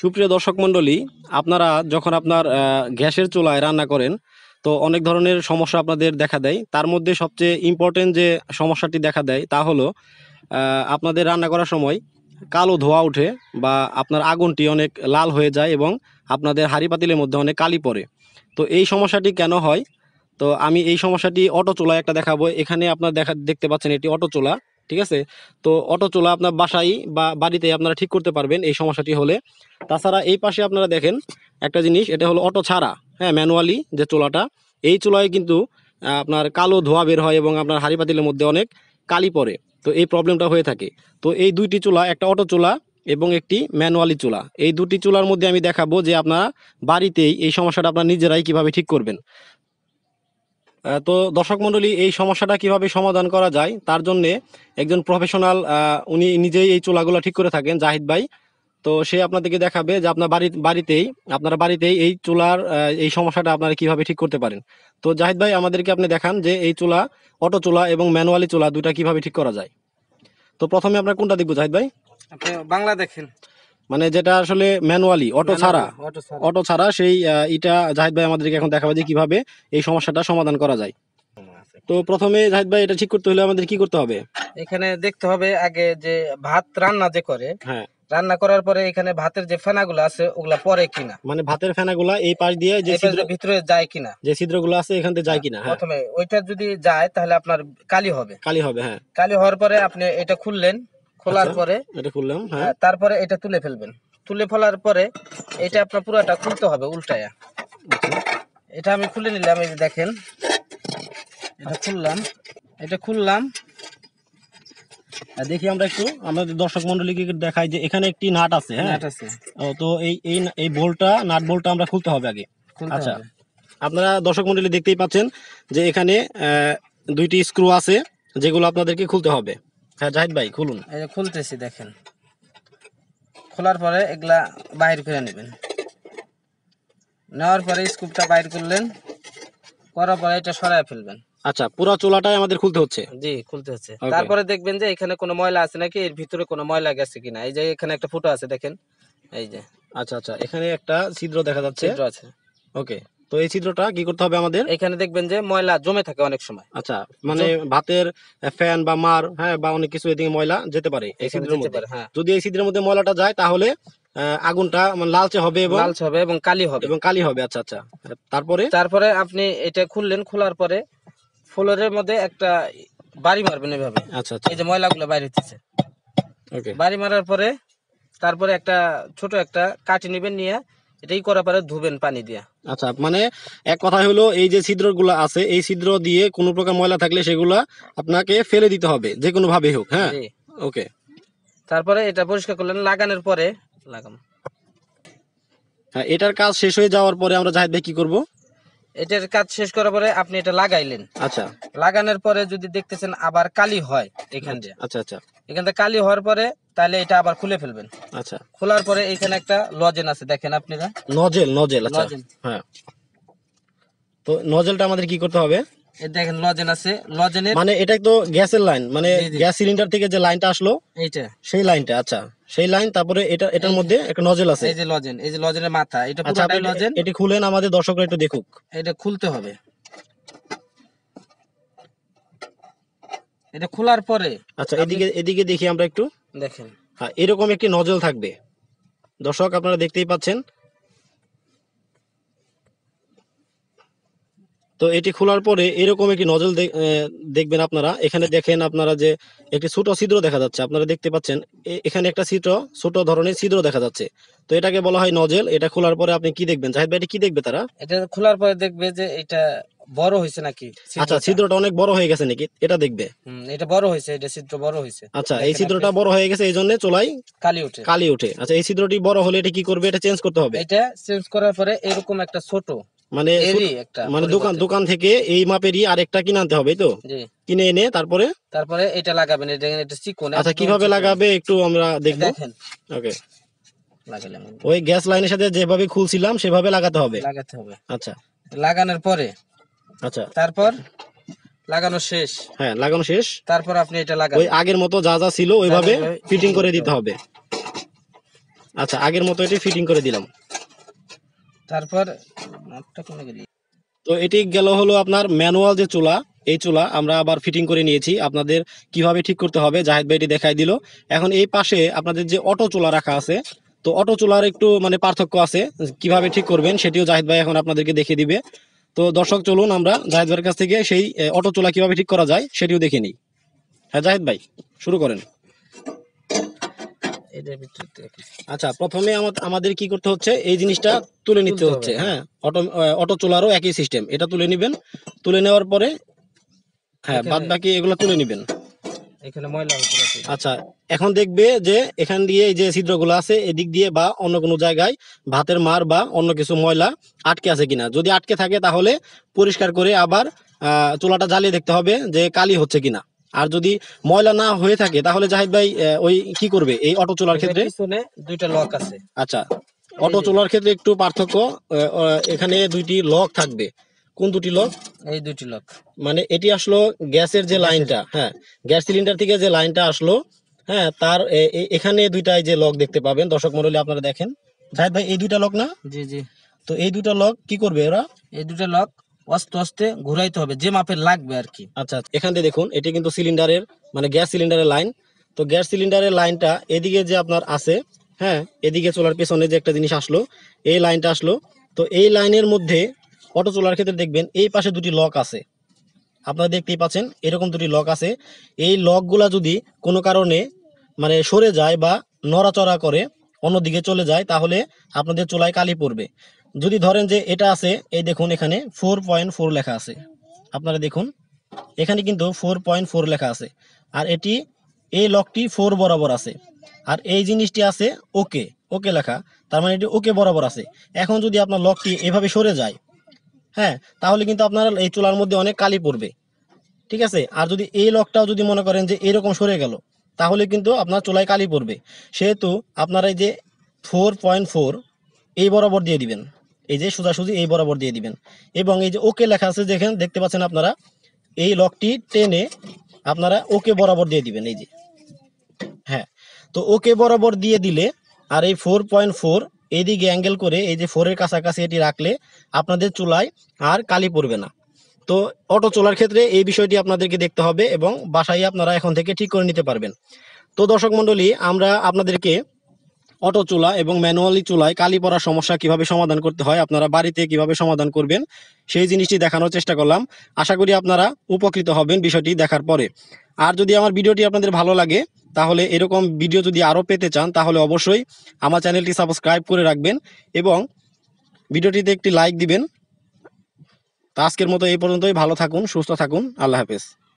সুপ্রিয় দর্শক মন্ডলী আপনারা যখন আপনার গ্যাসের চুলায় রান্না করেন তো অনেক ধরনের সমস্যা আপনাদের দেখা দেয় তার মধ্যে সবচেয়ে ইম্পর্টেন্ট যে সমস্যাটি দেখা দেয় তা হলো আপনাদের রান্না করার সময় কালো ধোয়া ওঠে বা আপনার আগুনটি অনেক লাল হয়ে যায় এবং আপনাদের হাড়ি পাতিলের মধ্যে অনেক কালি পড়ে তো এই সমস্যাটি কেন হয় তো আমি এই সমস্যাটি অটো চোলা একটা দেখাবো এখানে আপনার দেখা দেখতে পাচ্ছেন এটি অটো চোলা ঠিক আছে তো অটো চোলা আপনার বাসায় বা বাড়িতে আপনারা ঠিক করতে পারবেন এই সমস্যাটি হলে তাছাড়া এই পাশে আপনারা দেখেন একটা জিনিস এটা হলো অটো ছাড়া হ্যাঁ ম্যানুয়ালি যে চোলাটা এই চোলায় কিন্তু আপনার কালো ধোয়া বের হয় এবং আপনার হাড়ি পাতিলের মধ্যে অনেক কালি পড়ে তো এই প্রবলেমটা হয়ে থাকে তো এই দুইটি চুলা একটা অটো চুলা এবং একটি ম্যানুয়ালি চুলা এই দুটি চুলার মধ্যে আমি দেখাবো যে আপনারা বাড়িতেই এই সমস্যাটা আপনারা নিজেরাই কিভাবে ঠিক করবেন তো দর্শক মন্ডলী এই সমস্যাটা কিভাবে সমাধান করা যায় তার জন্য একজন প্রফেশনাল উনি নিজেই এই চুলাগুলো ঠিক করে থাকেন জাহিদ ভাই তো সে আপনাদেরকে দেখাবে যে আপনার বাড়ি বাড়িতেই আপনার বাড়িতেই এই চুলার এই সমস্যাটা আপনারা কিভাবে ঠিক করতে পারেন তো জাহিদ ভাই আমাদেরকে আপনি দেখান যে এই চুলা অটো চুলা এবং ম্যানুয়ালি চুলা দুটা কিভাবে ঠিক করা যায় তো প্রথমে আপনার কোনটা দেখবো জাহিদ ভাই বাংলা দেখেন মানে যেটা আসলে ম্যানুয়ালি অটো ছাড়া অটো ছাড়া সেই এটা জাহিদ ভাই আমাদেরকে এখন দেখাবে যে কিভাবে এই সমস্যাটা সমাধান করা যায় তো প্রথমে জাহিদ ভাই এটা ঠিক করতে হলে আমাদের কি করতে হবে এখানে দেখতে হবে আগে যে ভাত রান্না যে করে হ্যাঁ রান্না করার পরে এখানে ভাতের যে ফেনাগুলো আছে ওগুলা পরে কিনা মানে ভাতের ফেনাগুলা এই পাশ দিয়ে যে ছিদ্র ভিতরে যায় কিনা যে ছিদ্রগুলো আছে এখান থেকে যায় হ্যাঁ, কিনা হ্যাঁ। প্রথমে ওইটা যদি যায় তাহলে আপনার কালি হবে কালি হবে হ্যাঁ কালি হওয়ার পরে আপনি এটা খুললেন খোলার আচ্ছা, পরে এটা খুললাম হ্যাঁ।, হ্যাঁ তারপরে এটা তুলে ফেলবেন তুলে ফেলার পরে এটা আপনার পুরাটা খুলতে হবে উল্টায়া আচ্ছা। এটা আমি খুলে নিলাম এই যে দেখেন এটা খুললাম এটা খুললাম দেখি আমরা একটু আমাদের দর্শক মন্ডলীকে দেখাই যে এখানে একটি নাট আছে হ্যাঁ আছে তো এই এই এই বোল্টটা নাট বোল্টটা আমরা খুলতে হবে আগে আচ্ছা আপনারা দর্শক মন্ডলী দেখতেই পাচ্ছেন যে এখানে দুইটি স্ক্রু আছে যেগুলো আপনাদেরকে খুলতে হবে হ্যাঁ জাহিদ ভাই খুলুন এই যে খুলতেছি দেখেন খোলার পরে এগুলা বাইর করে নেবেন নেওয়ার পরে স্কুপটা বাইর করলেন করার পরে এটা সরায় ফেলবেন আচ্ছা পুরো চোলাটাই আমাদের খুলতে হচ্ছে জি খুলতে হচ্ছে তারপরে দেখবেন যে এখানে কোনো ময়লা আছে নাকি এর ভিতরে কোনো ময়লা গেছে কিনা এই যে এখানে একটা ফুটো আছে দেখেন এই যে আচ্ছা আচ্ছা এখানে একটা ছিদ্র দেখা যাচ্ছে ছিদ্র আছে ওকে তো এই ছিদ্রটা কি করতে হবে আমাদের এখানে দেখবেন যে ময়লা জমে থাকে অনেক সময় আচ্ছা মানে ভাতের ফ্যান বা মার হ্যাঁ বা অনেক কিছু এদিকে ময়লা যেতে পারে এই ছিদ্রের মধ্যে হ্যাঁ। যদি এই ছিদ্রের মধ্যে ময়লাটা যায় তাহলে আগুনটা মানে লালচে হবে এবং লালচে হবে এবং কালি হবে এবং কালি হবে আচ্ছা আচ্ছা তারপরে তারপরে আপনি এটা খুললেন খোলার পরে ফ্লোরের মধ্যে একটা বাড়ি মারবেন এভাবে আচ্ছা আচ্ছা এই যে ময়লাগুলো বাইরে হচ্ছে ওকে বাড়ি মারার পরে তারপরে একটা ছোট একটা কাঠি নেবেন নিয়ে এটাই করা পারে ধুবেন পানি দিয়ে আচ্ছা মানে এক কথা হলো এই যে ছিদ্রগুলো আছে এই ছিদ্র দিয়ে কোনো প্রকার ময়লা থাকলে সেগুলা আপনাকে ফেলে দিতে হবে যে কোনো ভাবে হোক হ্যাঁ ওকে তারপরে এটা পরিষ্কার করলেন লাগানোর পরে লাগাম হ্যাঁ এটার কাজ শেষ হয়ে যাওয়ার পরে আমরা জাহিদ ভাই কি করব এটার কাজ শেষ করার পরে আপনি এটা লাগাইলেন আচ্ছা লাগানোর পরে যদি দেখতেছেন আবার কালি হয় এখান আচ্ছা, দিয়ে আচ্ছা আচ্ছা এখান থেকে কালি হওয়ার পরে তাহলে এটা আবার খুলে ফেলবেন আচ্ছা খোলার পরে এখানে একটা লজেন আছে দেখেন আপনারা নজেল নজেল আচ্ছা হ্যাঁ তো নজেলটা আমাদের কি করতে হবে দেখেন লজেন আছে লজেনের মানে এটা তো গ্যাসের লাইন মানে গ্যাস সিলিন্ডার থেকে যে লাইনটা আসলো এইটা সেই লাইনটা আচ্ছা সেই লাইন তারপরে এটা এটার মধ্যে একটা নজেল আছে এই যে লজেন এই যে লজেনের মাথা এটা আচ্ছা, পুরোটাই লজেন এটা খুলেন আমাদের দর্শকরা একটু দেখুক এটা খুলতে হবে এটা খোলার পরে আচ্ছা এদিকে এদিকে দেখি আমরা একটু দেখেন হ্যাঁ এরকম একটি নজল থাকবে দর্শক আপনারা দেখতেই পাচ্ছেন তো এটি খোলার পরে এরকম একটি নজল দেখবেন আপনারা এখানে দেখেন আপনারা যে একটি ছোট ছিদ্র দেখা যাচ্ছে আপনারা দেখতে পাচ্ছেন এখানে একটা ছিদ্র ছোট ধরনের ছিদ্র দেখা যাচ্ছে তো এটাকে বলা হয় নজেল এটা খোলার পরে আপনি কি দেখবেন জাহিদ ভাই এটা কি দেখবে তারা এটা খোলার পরে দেখবে যে এটা বড় হয়েছে নাকি আচ্ছা ছিদ্রটা অনেক বড় হয়ে গেছে নাকি এটা দেখবে এটা বড় হয়েছে এটা ছিদ্র বড় হয়েছে আচ্ছা এই ছিদ্রটা বড় হয়ে গেছে এই জন্য চোলাই কালি উঠে কালি উঠে আচ্ছা এই ছিদ্রটি বড় হলে এটা কি করবে এটা চেঞ্জ করতে হবে এটা চেঞ্জ করার পরে এরকম একটা ছোট মানে মানে দোকান দোকান থেকে এই মাপেরই আরেকটা কিনে আনতে হবে তো কিনে এনে তারপরে তারপরে এটা লাগাবেন এটা এটা চিকন আচ্ছা কিভাবে লাগাবে একটু আমরা দেখব ওকে ওই গ্যাস লাইনের সাথে যেভাবে খুলছিলাম সেভাবে লাগাতে হবে লাগাতে হবে আচ্ছা লাগানোর পরে আচ্ছা তারপর লাগানো শেষ হ্যাঁ লাগানো শেষ তারপর আপনি এটা লাগান ওই আগের মতো যা যা ছিল ওইভাবে ফিটিং করে দিতে হবে আচ্ছা আগের মতো এটি ফিটিং করে দিলাম তারপর তো এটি গেল হলো আপনার ম্যানুয়াল যে চুলা এই চুলা আমরা আবার ফিটিং করে নিয়েছি আপনাদের কিভাবে ঠিক করতে হবে জাহেদ ভাই এটি দেখাই দিল এখন এই পাশে আপনাদের যে অটো চুলা রাখা আছে তো অটো চুলার একটু মানে পার্থক্য আছে কিভাবে ঠিক করবেন সেটিও জাহিদ ভাই এখন আপনাদেরকে দেখিয়ে দিবে তো দর্শক চলুন আমরা জাহেদ ভাইয়ের কাছ থেকে সেই অটো চোলা কিভাবে ঠিক করা যায় সেটিও দেখে নিই হ্যাঁ জাহেদ ভাই শুরু করেন আচ্ছা প্রথমে আমাদের কি করতে হচ্ছে এই জিনিসটা তুলে নিতে হচ্ছে হ্যাঁ অটো অটো চোলারও একই সিস্টেম এটা তুলে নেবেন তুলে নেওয়ার পরে হ্যাঁ বাদ বাকি এগুলো তুলে নেবেন এখানে ময়লা আচ্ছা এখন দেখবে যে এখান দিয়ে এই যে ছিদ্রগুলো আছে এদিক দিয়ে বা অন্য কোনো জায়গায় ভাতের মার বা অন্য কিছু ময়লা আটকে আছে কিনা যদি আটকে থাকে তাহলে পরিষ্কার করে আবার চুলাটা জ্বালিয়ে দেখতে হবে যে কালি হচ্ছে কিনা আর যদি ময়লা না হয়ে থাকে তাহলে জাহিদ ভাই ওই কি করবে এই অটো চুলার ক্ষেত্রে দুইটা লক আছে আচ্ছা অটো চুলার ক্ষেত্রে একটু পার্থক্য এখানে দুইটি লক থাকবে কোন দুটি লক এই দুটি লক মানে এটি আসলো গ্যাসের যে লাইনটা হ্যাঁ গ্যাস সিলিন্ডার থেকে যে লাইনটা আসলো হ্যাঁ তার এখানে দুইটাই যে লক দেখতে পাবেন দর্শক মন্ডলী আপনারা দেখেন জাহেদ ভাই এই দুইটা লক না জি জি তো এই দুটা লক কি করবে ওরা এই দুটা লক আস্তে আস্তে ঘুরাইতে হবে যে মাপের লাগবে আর কি আচ্ছা, আচ্ছা। এখান থেকে দেখুন এটি কিন্তু সিলিন্ডারের মানে গ্যাস সিলিন্ডারের লাইন তো গ্যাস সিলিন্ডারের লাইনটা এদিকে যে আপনার আছে হ্যাঁ এদিকে চলার পেছনে যে একটা জিনিস আসলো এই লাইনটা আসলো তো এই লাইনের মধ্যে অটো চলার ক্ষেত্রে দেখবেন এই পাশে দুটি লক আছে আপনারা দেখতেই পাচ্ছেন এরকম দুটি লক আছে এই লকগুলা যদি কোনো কারণে মানে সরে যায় বা নড়াচড়া করে অন্যদিকে চলে যায় তাহলে আপনাদের চোলায় কালি পড়বে যদি ধরেন যে এটা আছে এই দেখুন এখানে ফোর পয়েন্ট ফোর লেখা আছে আপনারা দেখুন এখানে কিন্তু ফোর পয়েন্ট ফোর লেখা আছে আর এটি এই লকটি ফোর বরাবর আছে আর এই জিনিসটি আছে ওকে ওকে লেখা তার মানে এটি ওকে বরাবর আছে এখন যদি আপনার লকটি এভাবে সরে যায় হ্যাঁ তাহলে কিন্তু আপনার এই চুলার মধ্যে অনেক কালি পড়বে ঠিক আছে আর যদি এই লকটাও যদি মনে করেন যে এরকম সরে গেল তাহলে কিন্তু আপনার চুলায় কালি পড়বে সেহেতু আপনারা এই যে ফোর পয়েন্ট ফোর এই বরাবর দিয়ে দিবেন এই যে সোজাসুজি এই বরাবর দিয়ে দিবেন এবং এই যে ওকে লেখা আছে দেখেন দেখতে পাচ্ছেন আপনারা এই লকটি টেনে আপনারা ওকে বরাবর দিয়ে দিবেন এই যে হ্যাঁ তো ওকে বরাবর দিয়ে দিলে আর এই ফোর পয়েন্ট ফোর এদিকে অ্যাঙ্গেল করে এই যে ফোরের কাছাকাছি এটি রাখলে আপনাদের চুলায় আর কালি পড়বে না তো অটো চলার ক্ষেত্রে এই বিষয়টি আপনাদেরকে দেখতে হবে এবং বাসায় আপনারা এখন থেকে ঠিক করে নিতে পারবেন তো দর্শক মণ্ডলী আমরা আপনাদেরকে অটো চুলা এবং ম্যানুয়ালি চুলায় কালি পড়ার সমস্যা কিভাবে সমাধান করতে হয় আপনারা বাড়িতে কিভাবে সমাধান করবেন সেই জিনিসটি দেখানোর চেষ্টা করলাম আশা করি আপনারা উপকৃত হবেন বিষয়টি দেখার পরে আর যদি আমার ভিডিওটি আপনাদের ভালো লাগে তাহলে এরকম ভিডিও যদি আরও পেতে চান তাহলে অবশ্যই আমার চ্যানেলটি সাবস্ক্রাইব করে রাখবেন এবং ভিডিওটিতে একটি লাইক দিবেন আজকের মতো এই পর্যন্তই ভালো থাকুন সুস্থ থাকুন আল্লাহ হাফেজ